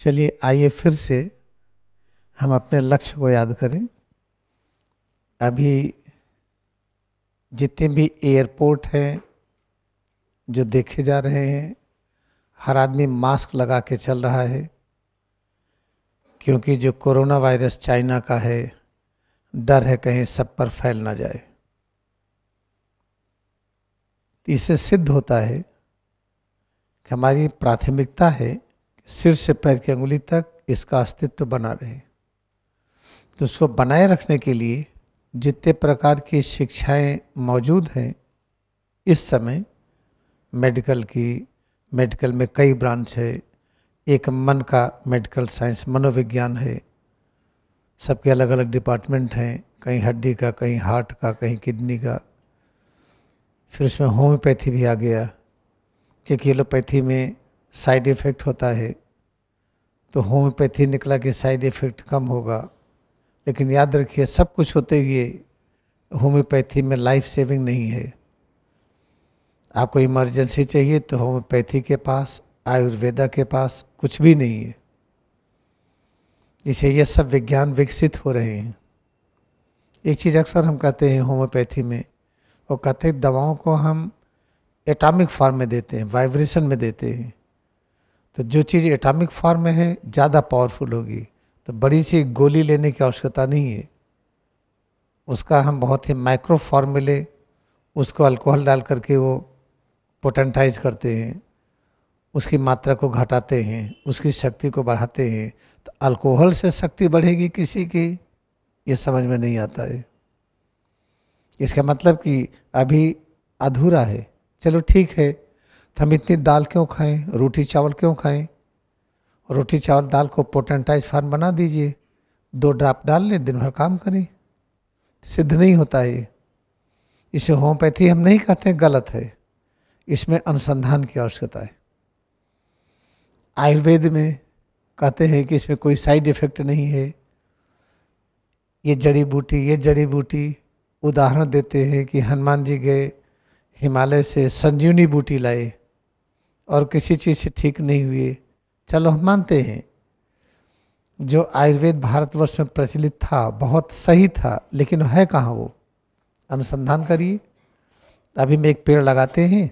चलिए आइए फिर से हम अपने लक्ष्य को याद करें अभी जितने भी एयरपोर्ट हैं जो देखे जा रहे हैं हर आदमी मास्क लगा के चल रहा है क्योंकि जो कोरोना वायरस चाइना का है डर है कहीं सब पर फैल ना जाए इससे सिद्ध होता है कि हमारी प्राथमिकता है सिर से पैर की अंगुली तक इसका अस्तित्व बना रहे तो उसको बनाए रखने के लिए जितने प्रकार की शिक्षाएं मौजूद हैं इस समय मेडिकल की मेडिकल में कई ब्रांच है एक मन का मेडिकल साइंस मनोविज्ञान है सबके अलग अलग डिपार्टमेंट हैं कहीं हड्डी का कहीं हार्ट का कहीं किडनी का फिर उसमें होम्योपैथी भी आ गया क्योंकि एलोपैथी में साइड इफ़ेक्ट होता है तो होम्योपैथी निकला कि साइड इफ़ेक्ट कम होगा लेकिन याद रखिए सब कुछ होते हुए होम्योपैथी में लाइफ सेविंग नहीं है आपको इमरजेंसी चाहिए तो होम्योपैथी के पास आयुर्वेदा के पास कुछ भी नहीं है इसे ये सब विज्ञान विकसित हो रहे हैं एक चीज़ अक्सर हम कहते हैं होम्योपैथी में वो कहते दवाओं को हम एटॉमिक फॉर्म में देते हैं वाइब्रेशन में देते हैं तो जो चीज़ एटॉमिक फॉर्म में है ज़्यादा पावरफुल होगी तो बड़ी सी गोली लेने की आवश्यकता नहीं है उसका हम बहुत ही माइक्रो फॉर्म में ले उसको अल्कोहल डाल करके वो पोटेंटाइज करते हैं उसकी मात्रा को घटाते हैं उसकी शक्ति को बढ़ाते हैं तो अल्कोहल से शक्ति बढ़ेगी किसी की ये समझ में नहीं आता है इसका मतलब कि अभी अधूरा है चलो ठीक है तो हम इतनी दाल क्यों खाएं रोटी चावल क्यों खाएं रोटी चावल दाल को पोटेंटाइज फार्म बना दीजिए दो ड्राप डाल लें दिन भर काम करें सिद्ध नहीं होता है इसे होम्योपैथी हम नहीं कहते गलत है इसमें अनुसंधान की आवश्यकता है आयुर्वेद में कहते हैं कि इसमें कोई साइड इफेक्ट नहीं है ये जड़ी बूटी ये जड़ी बूटी उदाहरण देते हैं कि हनुमान जी गए हिमालय से संजीवनी बूटी लाए और किसी चीज़ से ठीक नहीं हुए चलो हम मानते हैं जो आयुर्वेद भारतवर्ष में प्रचलित था बहुत सही था लेकिन है कहाँ वो अनुसंधान करिए अभी मैं एक पेड़ लगाते हैं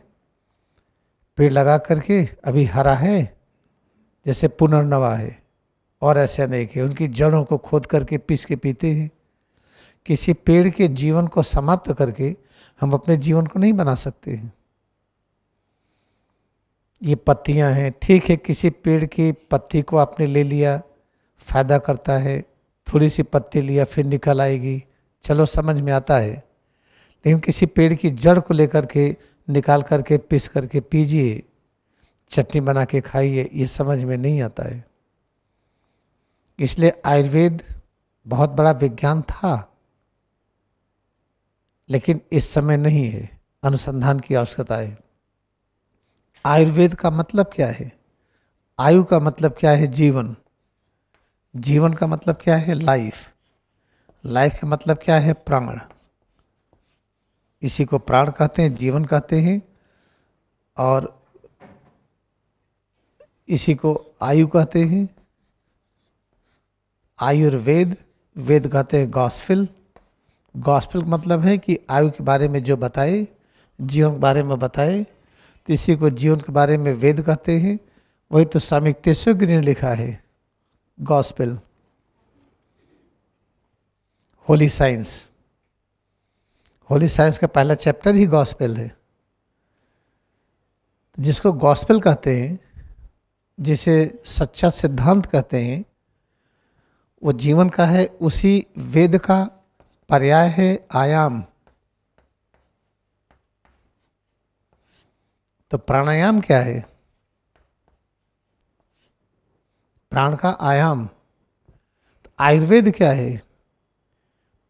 पेड़ लगा करके अभी हरा है जैसे पुनर्नवा है और ऐसे अनेक है उनकी जड़ों को खोद करके पीस के पीते हैं किसी पेड़ के जीवन को समाप्त करके हम अपने जीवन को नहीं बना सकते हैं ये पत्तियाँ हैं ठीक है किसी पेड़ की पत्ती को आपने ले लिया फ़ायदा करता है थोड़ी सी पत्ती लिया फिर निकल आएगी चलो समझ में आता है लेकिन किसी पेड़ की जड़ को लेकर के निकाल करके पीस करके पीजिए चटनी बना के खाइए ये समझ में नहीं आता है इसलिए आयुर्वेद बहुत बड़ा विज्ञान था लेकिन इस समय नहीं है अनुसंधान की आवश्यकता है आयुर्वेद का मतलब क्या है आयु का मतलब क्या है जीवन जीवन का मतलब क्या है लाइफ लाइफ का मतलब क्या है प्राण इसी को प्राण कहते हैं जीवन कहते हैं और इसी को आयु कहते हैं आयुर्वेद वेद कहते हैं गॉस्फिल गॉस्फिल मतलब है कि आयु के बारे में जो बताए जीवन के बारे में बताए इसी को जीवन के बारे में वेद कहते हैं वही तो स्वामी तेसोग्री ने लिखा है gospel holy science holy science का पहला चैप्टर ही गॉस्पेल है जिसको गॉस्पेल कहते हैं जिसे सच्चा सिद्धांत कहते हैं वो जीवन का है उसी वेद का पर्याय है आयाम तो प्राणायाम क्या है प्राण का आयाम तो आयुर्वेद क्या है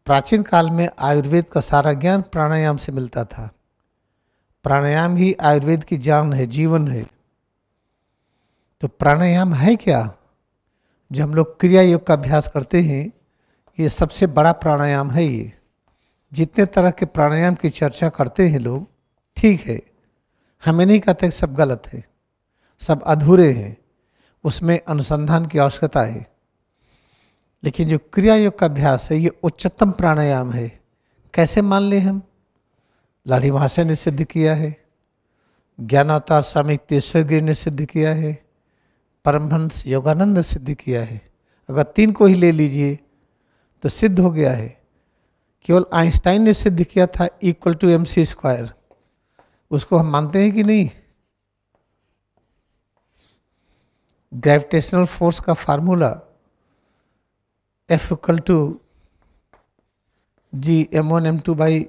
प्राचीन काल में आयुर्वेद का सारा ज्ञान प्राणायाम से मिलता था प्राणायाम ही आयुर्वेद की जान है जीवन है तो प्राणायाम है क्या जो हम लोग क्रिया योग का अभ्यास करते हैं ये सबसे बड़ा प्राणायाम है ये जितने तरह के प्राणायाम की चर्चा करते हैं लोग ठीक है हमें नहीं कहते सब गलत है सब अधूरे हैं उसमें अनुसंधान की आवश्यकता है लेकिन जो क्रिया योग का अभ्यास है ये उच्चतम प्राणायाम है कैसे मान लें हम लाढ़ी महाशय ने सिद्ध किया है ज्ञानवतार स्वामी तेश्वर ने सिद्ध किया है परमहंस योगानंद सिद्ध किया है अगर तीन को ही ले लीजिए तो सिद्ध हो गया है केवल आइंस्टाइन ने सिद्ध किया था equal to M C square उसको हम मानते हैं कि नहीं ग्रेविटेशनल फोर्स का formula F equal to G M one M two by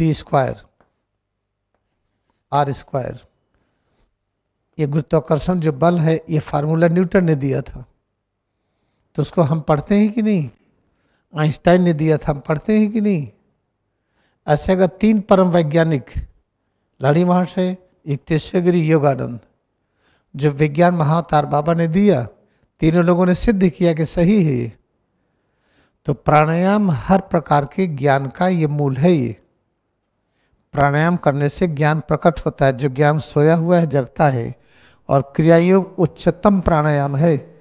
D square R square ये गुरुत्वाकर्षण जो बल है ये फार्मूला न्यूटन ने दिया था तो उसको हम पढ़ते हैं कि नहीं आइंस्टाइन ने दिया था हम पढ़ते हैं कि नहीं ऐसे अगर तीन परम वैज्ञानिक लाड़ी महाशय एक इक्तेश्वरी योगानंद जो विज्ञान महातार बाबा ने दिया तीनों लोगों ने सिद्ध किया कि सही है तो प्राणायाम हर प्रकार के ज्ञान का ये मूल है ये प्राणायाम करने से ज्ञान प्रकट होता है जो ज्ञान सोया हुआ है जगता है और क्रियायोग उच्चतम प्राणायाम है